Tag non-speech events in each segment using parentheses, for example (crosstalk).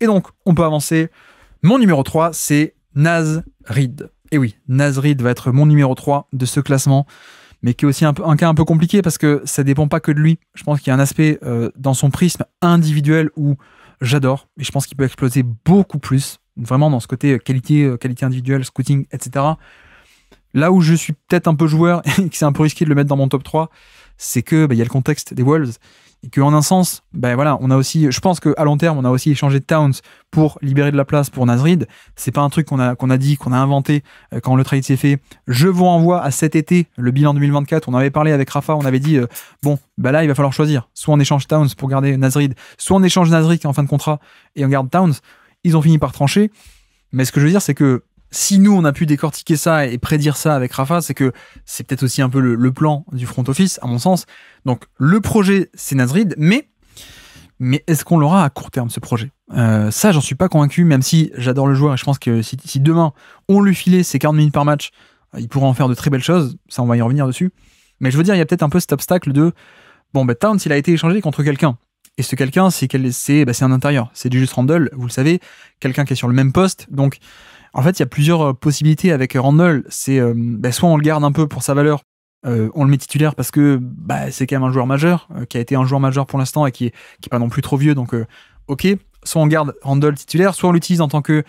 Et donc, on peut avancer. Mon numéro 3, c'est Naz Reed. Et oui, Naz Reed va être mon numéro 3 de ce classement, mais qui est aussi un, cas un peu compliqué parce que ça ne dépend pas que de lui. Je pense qu'il y a un aspect euh, dans son prisme individuel où j'adore et je pense qu'il peut exploser beaucoup plus, vraiment dans ce côté euh, qualité, euh, qualité individuelle, scouting, etc. Là où je suis peut-être un peu joueur (laughs) et que c'est un peu risqué de le mettre dans mon top 3, c'est que bah, il y a le contexte des Wolves et qu'en un sens, ben voilà, on a aussi, je pense qu'à long terme, on a aussi échangé Towns pour libérer de la place pour Nasrid. C'est pas un truc qu'on a, qu'on a dit, qu'on a inventé euh, quand le trade s'est fait. Je vous envoie à cet été, le bilan 2024. On avait parlé avec Rafa, on avait dit, euh, bon, ben là, il va falloir choisir. Soit on échange Towns pour garder Nasrid, soit on échange Nasrid en fin de contrat et on garde Towns. Ils ont fini par trancher. Mais ce que je veux dire, c'est que si nous on a pu décortiquer ça et prédire ça avec Rafa, c'est que c'est peut-être aussi un peu le, plan du front office, à mon sens. Donc le projet, c'est Nazrid, mais mais est-ce qu'on l'aura à court terme ce projet euh, Ça, j'en suis pas convaincu, même si j'adore le joueur et je pense que si, demain on lui filait ses 40 minutes par match, euh, il pourra en faire de très belles choses. Ça, on va y revenir dessus. Mais je veux dire, il y a peut-être un peu cet obstacle de bon, ben Towns, il a été échangé contre quelqu'un. Et ce quelqu'un, c'est bah, un intérieur. C'est du juste Randall, vous le savez, quelqu'un qui est sur le même poste. Donc, en fait, il y a plusieurs euh, possibilités avec euh, Randall. C'est euh, bah, soit on le garde un peu pour sa valeur, on le met titulaire parce que bah, c'est quand même un joueur majeur, qui a été un joueur majeur pour l'instant et qui n'est pas non plus trop vieux, donc ok. Soit on garde Randall titulaire, soit on l'utilise en tant que,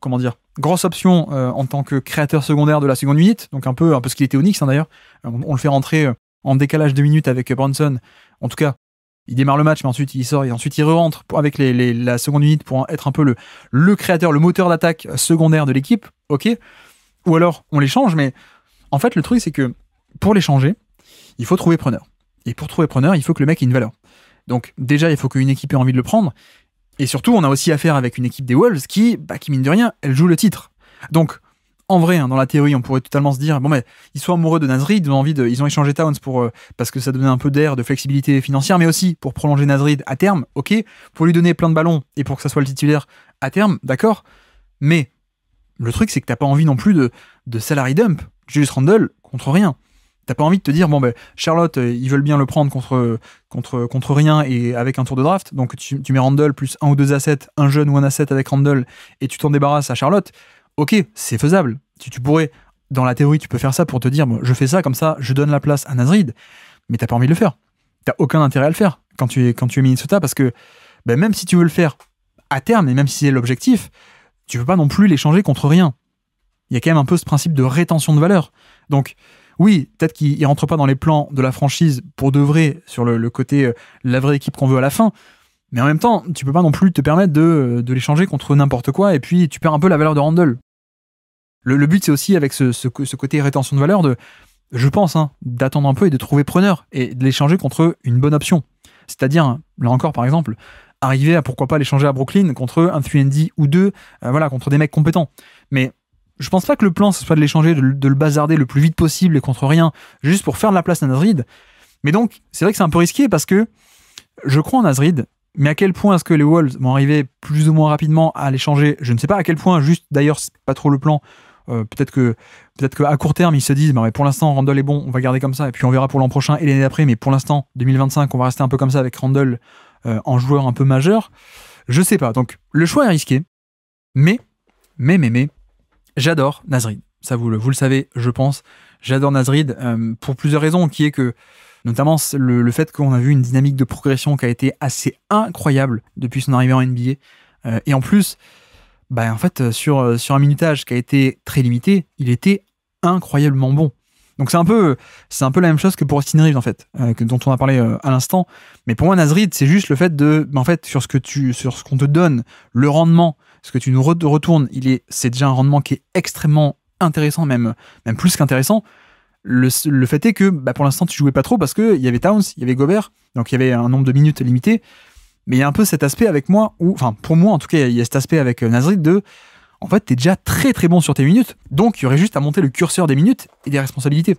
comment dire, grosse option en tant que créateur secondaire de la seconde unité, donc un peu, un peu ce qu'il était au Knicks hein, d'ailleurs. On, le fait rentrer en décalage de minutes avec Bronson, en tout cas il démarre le match, mais ensuite il sort et ensuite il rentre avec la seconde unité pour être un peu le, créateur, le moteur d'attaque secondaire de l'équipe. Ok. Ou alors on les change, mais en fait le truc c'est que pour les changer, il faut trouver preneur. Et pour trouver preneur, il faut que le mec ait une valeur. Donc déjà, il faut qu'une équipe ait envie de le prendre. Et surtout, on a aussi affaire avec une équipe des Wolves qui, bah, qui mine de rien, elle joue le titre. Donc en vrai, hein, dans la théorie, on pourrait totalement se dire bon, ben, ils sont amoureux de Nasrid, ils ont envie de, ils ont échangé Towns pour euh, parce que ça donnait un peu d'air, de flexibilité financière, mais aussi pour prolonger Nasrid à terme, ok, pour lui donner plein de ballons et pour que ça soit le titulaire à terme, d'accord. Mais le truc, c'est que t'as pas envie non plus de, de salary dump. juste Randle contre rien. T'as pas envie de te dire bon ben Charlotte, euh, ils veulent bien le prendre contre contre contre rien et avec un tour de draft. Donc tu, tu mets Randle plus un ou deux assets, un jeune ou un asset avec Randle et tu t'en débarrasses à Charlotte ok, c'est faisable. tu pourrais, dans la théorie, tu peux faire ça pour te dire, je fais ça comme ça, je donne la place à Nasrid, mais t'as pas envie de le faire. T'as aucun intérêt à le faire quand tu es, quand tu es Minnesota parce que ben, même si tu veux le faire à terme et même si c'est l'objectif, tu peux pas non plus l'échanger contre rien. Il y a quand même un peu ce principe de rétention de valeur. Donc, oui, peut-être qu'il rentre pas dans les plans de la franchise pour de vrai, sur le, côté euh, la vraie équipe qu'on veut à la fin. Mais en même temps, tu peux pas non plus te permettre de, euh, de l'échanger contre n'importe quoi et puis tu perds un peu la valeur de Randall. Le, but, c'est aussi avec ce, côté rétention de valeur de, je pense, hein, d'attendre un peu et de trouver preneur et de l'échanger contre une bonne option. C'est-à-dire, là encore, par exemple, arriver à pourquoi pas l'échanger à Brooklyn contre un 3 ou deux, euh, voilà, contre des mecs compétents. Mais je pense pas que le plan ce soit de l'échanger, de, le bazarder le plus vite possible et contre rien, juste pour faire de la place à Nasrid. Mais donc, c'est vrai que c'est un peu risqué parce que je crois en Nasrid, mais à quel point est-ce que les Wolves vont arriver plus ou moins rapidement à l'échanger Je ne sais pas à quel point, juste d'ailleurs, c'est pas trop le plan euh, peut-être que peut-être qu'à court terme, ils se disent mais pour l'instant, Randall est bon, on va garder comme ça, et puis on verra pour l'an prochain et l'année d'après, mais pour l'instant, 2025, on va rester un peu comme ça avec Randall euh, en joueur un peu majeur. Je sais pas. Donc, le choix est risqué, mais, mais, mais, mais, j'adore Nazrid. Ça, vous le, vous le savez, je pense. J'adore Nazrid euh, pour plusieurs raisons, qui est que notamment le, fait qu'on a vu une dynamique de progression qui a été assez incroyable depuis son arrivée en NBA. et en plus, bah, en fait, euh, sur, euh, sur un minutage qui a été très limité, il était incroyablement bon. Donc c'est un peu c'est un peu la même chose que pour Austin Reeves en fait, euh, que dont on a parlé à l'instant. Mais pour moi Nasrid, c'est juste le fait de en fait sur ce que tu sur ce qu'on te donne, le rendement, ce que tu nous retournes, il est c'est déjà un rendement qui est extrêmement intéressant même même plus qu'intéressant. Le, le, fait est que bah, pour l'instant tu jouais pas trop parce que il y avait Towns, il y avait Gobert, donc il y avait un nombre de minutes limité. Mais il y a un peu cet aspect avec moi, ou enfin pour moi en tout cas, il y a cet aspect avec euh, Nazrid de, en fait, t'es déjà très très bon sur tes minutes, donc il y aurait juste à monter le curseur des minutes et des responsabilités.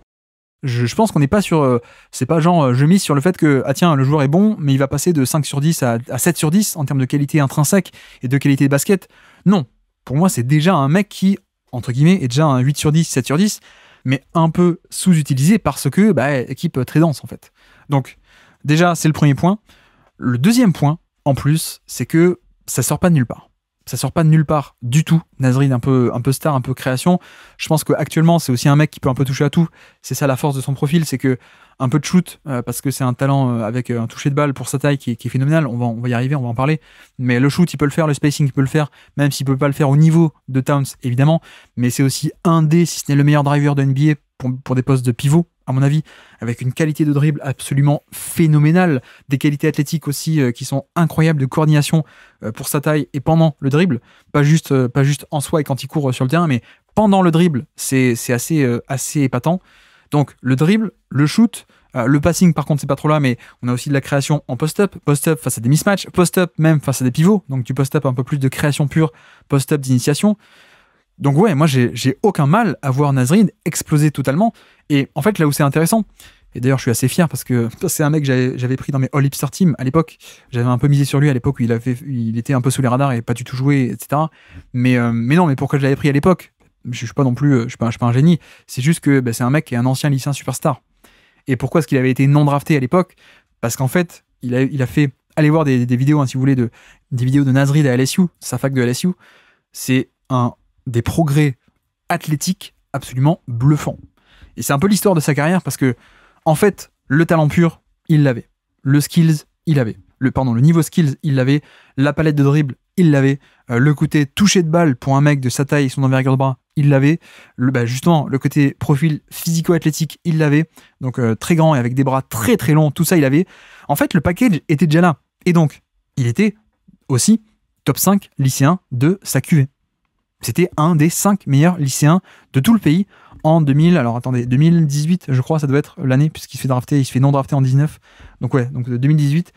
Je, pense qu'on n'est pas sur, euh, c'est pas genre euh, je mise sur le fait que ah tiens le joueur est bon, mais il va passer de 5 sur 10 à, à 7 sur 10 en termes de qualité intrinsèque et de qualité de basket. Non, pour moi c'est déjà un mec qui entre guillemets est déjà un 8 sur 10, 7 sur 10, mais un peu sous-utilisé parce que bah, équipe très dense en fait. Donc déjà c'est le premier point. Le deuxième point, en plus, c'est que ça sort pas de nulle part ça sort pas de nulle part du tout. Nazrin, un peu, un peu star, un peu création. Je pense qu'actuellement, c'est aussi un mec qui peut un peu toucher à tout. C'est ça la force de son profil, c'est que un peu de shoot, euh, parce que c'est un talent euh, avec euh, un toucher de balle pour sa taille qui, est phénoménal. On va, on va y arriver, on va en parler. Mais le shoot, il peut le faire, le spacing, il peut le faire, même s'il peut pas le faire au niveau de Towns, évidemment. Mais c'est aussi un des, si ce n'est le meilleur driver de NBA pour des postes de pivot, à mon avis, avec une qualité de dribble absolument phénoménale, des qualités athlétiques aussi euh, qui sont incroyables de coordination euh, pour sa taille et pendant le dribble, pas juste, euh, pas juste en soi et quand il court sur le terrain, mais pendant le dribble, c'est assez, assez épatant. Donc le dribble, le shoot, le passing par contre c'est pas trop là, mais on a aussi de la création en post-up, post-up face à des mismatchs, post-up même face à des pivots, donc du post-up un peu plus de création pure, post-up d'initiation. Donc ouais, moi j'ai aucun mal à voir Nazrin exploser totalement. Et en fait, là où c'est intéressant, et d'ailleurs je suis assez fier parce que (laughs) c'est un mec que j'avais pris dans mes All Hipster Team à l'époque. J'avais un peu misé sur lui à l'époque où il, avait, il était un peu sous les radars et pas du tout joué, etc. Mais, euh, mais non, mais pourquoi je l'avais pris à l'époque je, ne suis pas non plus, euh, je pas, pas un génie. C'est juste que bah, c'est un mec qui est un ancien lycéen superstar. Et pourquoi est-ce qu'il avait été non drafté à l'époque Parce qu'en fait, il a, il a fait allez voir des, vidéos, hein, si vous voulez, de, des vidéos de Nazrin à LSU, sa fac de LSU. C'est un des progrès athlétiques absolument bluffants. Et c'est un peu l'histoire de sa carrière parce que, en fait, le talent pur, il l'avait. Le skills, il l'avait. Le, pardon, le niveau skills, il l'avait. La palette de dribble, il l'avait. Euh, le côté toucher de balle pour un mec de sa taille et son envergure de bras, il l'avait. Le, bah justement, le côté profil physico-athlétique, il l'avait. Donc euh, très grand et avec des bras très très longs, tout ça, il avait. En fait, le package était déjà là. Et donc, il était aussi top 5 lycéen de sa QV. C'était un des cinq meilleurs lycéens de tout le pays en 2000. Alors attendez, 2018, je crois, ça doit être l'année puisqu'il se fait drafter, il se fait non drafter en 19. Donc ouais, donc 2018.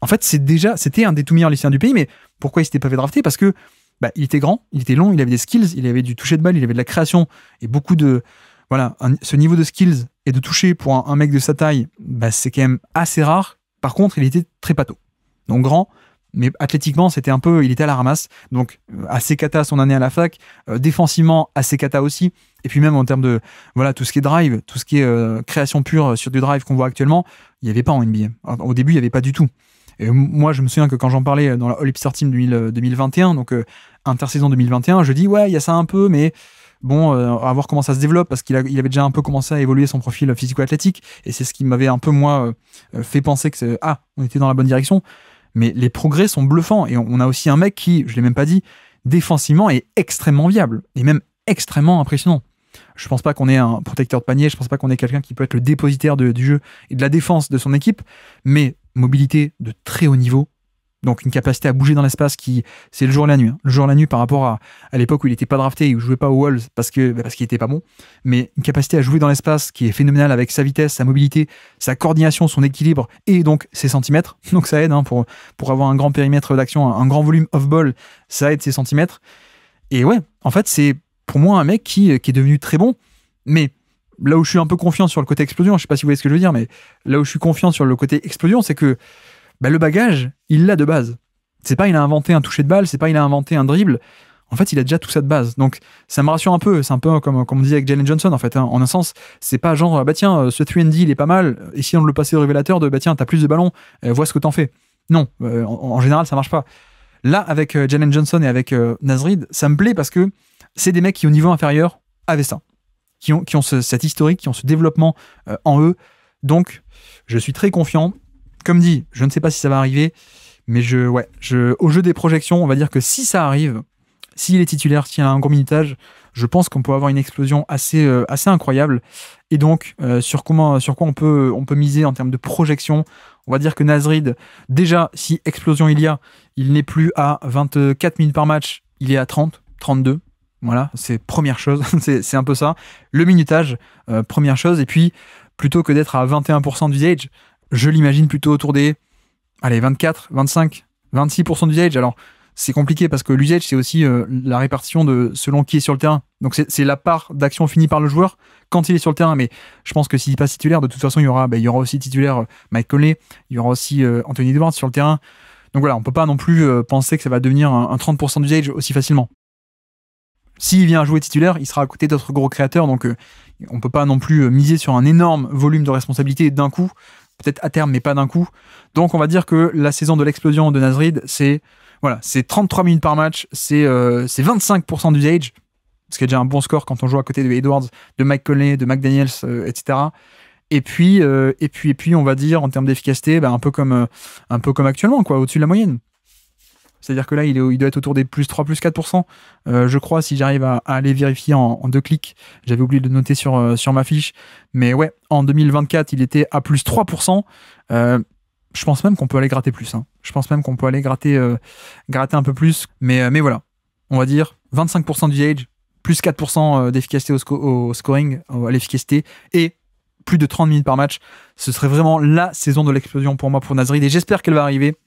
En fait, c'est déjà, c'était un des tout meilleurs lycéens du pays. Mais pourquoi il s'était pas fait drafter Parce que bah, il était grand, il était long, il avait des skills, il avait du toucher de balle, il avait de la création et beaucoup de voilà, ce niveau de skills et de toucher pour un, mec de sa taille, bah, c'est quand même assez rare. Par contre, il était très pâteau. Donc grand, mais athlétiquement, c'était un peu, il était à la ramasse. Donc, euh, assez cata son année à la fac, euh, défensivement, assez cata aussi. Et puis même en termes de, voilà, tout ce qui est drive, tout ce qui est euh, création pure sur du drive qu'on voit actuellement, il n'y avait pas en NBA. Au début, il n'y avait pas du tout. Et moi, je me souviens que quand j'en parlais dans la All Hipster Team 2021, donc intersaison 2021, je dis, ouais, il y a ça un peu, mais bon, à voir comment ça se développe, parce qu'il avait déjà un peu commencé à évoluer son profil physico-athlétique, et c'est ce qui m'avait un peu, moi, fait penser que, ah, on était dans la bonne direction mais les progrès sont bluffants. Et on a aussi un mec qui, je l'ai même pas dit, défensivement est extrêmement viable et même extrêmement impressionnant. Je ne pense pas qu'on ait un protecteur de panier, je ne pense pas qu'on ait quelqu'un qui peut être le dépositaire du jeu et de la défense de son équipe, mais mobilité de très haut niveau, donc une capacité à bouger dans l'espace qui, c'est le jour et la nuit. Hein. Le jour et la nuit par rapport à, l'époque où il n'était pas drafté, où il jouait pas aux Walls parce que bah, parce qu'il était pas bon. Mais une capacité à jouer dans l'espace qui est phénoménale avec sa vitesse, sa mobilité, sa coordination, son équilibre et donc ses centimètres. (laughs) Donc ça aide hein, pour pour avoir un grand périmètre d'action, un, grand volume off ball, ça aide ses centimètres. Et ouais, en fait c'est pour moi un mec qui qui est devenu très bon, mais là où je suis un peu confiant sur le côté explosion, je sais pas si vous voyez ce que je veux dire, mais là où je suis confiant sur le côté explosion, c'est que bah, le bagage, il l'a de base. C'est pas il a inventé un toucher de balle, c'est pas il a inventé un dribble. En fait, il a déjà tout ça de base. Donc, ça me rassure un peu. C'est un peu comme, comme on disait avec Jalen Johnson, en fait. Hein. En un sens, c'est pas genre, bah tiens, euh, ce 3 D, il est pas mal. Essayons de le passer au révélateur de, bah tiens, t'as plus de ballons, euh, vois ce que t'en fais. Non, euh, en, général, ça marche pas. Là, avec Jalen Johnson et avec Nasrid, ça me plaît parce que c'est des mecs qui, au niveau inférieur, avaient ça. Qui ont, qui ont cette historique, qui ont ce développement en eux. Donc, je suis très confiant comme dit, je ne sais pas si ça va arriver, mais je, ouais, je, au jeu des projections, on va dire que si ça arrive, s'il est titulaire, s'il a un gros minutage, je pense qu'on peut avoir une explosion assez, euh, assez incroyable. Et donc, euh, sur, comment, sur quoi on peut, on peut miser en termes de projection On va dire que Nasrid, déjà, si explosion il y a, il n'est plus à 24 minutes par match, il est à 30, 32. Voilà, c'est première chose, (laughs) c'est un peu ça. Le minutage, euh, première chose. Et puis, plutôt que d'être à 21% d'usage, je l'imagine plutôt autour des allez, 24, 25, 26% d'usage. Alors, c'est compliqué parce que l'usage, c'est aussi euh, la répartition de selon qui est sur le terrain. Donc, c'est la part d'action finie par le joueur quand il est sur le terrain. Mais je pense que s'il n'est pas titulaire, de toute façon, il y aura, bah, il y aura aussi titulaire euh, Mike Conley, il y aura aussi euh, Anthony Edwards sur le terrain. Donc voilà, on ne peut pas non plus penser que ça va devenir un, 30% d'usage aussi facilement. S'il vient jouer titulaire, il sera à côté d'autres gros créateurs, donc on ne peut pas non plus miser sur un énorme volume de responsabilité d'un coup peut-être à terme, mais pas d'un coup. Donc, on va dire que la saison de l'explosion de Nasrid, c'est voilà, c'est 33 minutes par match, c'est 25% euh, 25% d'usage, ce qui est déjà un bon score quand on joue à côté de Edwards, de Mike Conley, de McDaniels, etc. Euh, et puis, euh, et puis, et puis, on va dire en termes d'efficacité, bah, un peu comme, un peu comme actuellement, quoi, au-dessus de la moyenne. C'est-à-dire que là, il, il, doit être autour des plus 3, plus 4%. Euh, je crois, si j'arrive à, aller vérifier en, deux clics. J'avais oublié de noter sur, euh, sur ma fiche. Mais ouais, en 2024, il était à plus 3%. Euh, je pense même qu'on peut aller gratter plus. Hein. Je pense même qu'on peut aller gratter, gratter un peu plus. Mais, mais voilà, on va dire 25% du age, plus 4% d'efficacité au, scoring, à l'efficacité, et plus de 30 minutes par match. Ce serait vraiment la saison de l'explosion pour moi, pour Nazrid. Et j'espère qu'elle va arriver.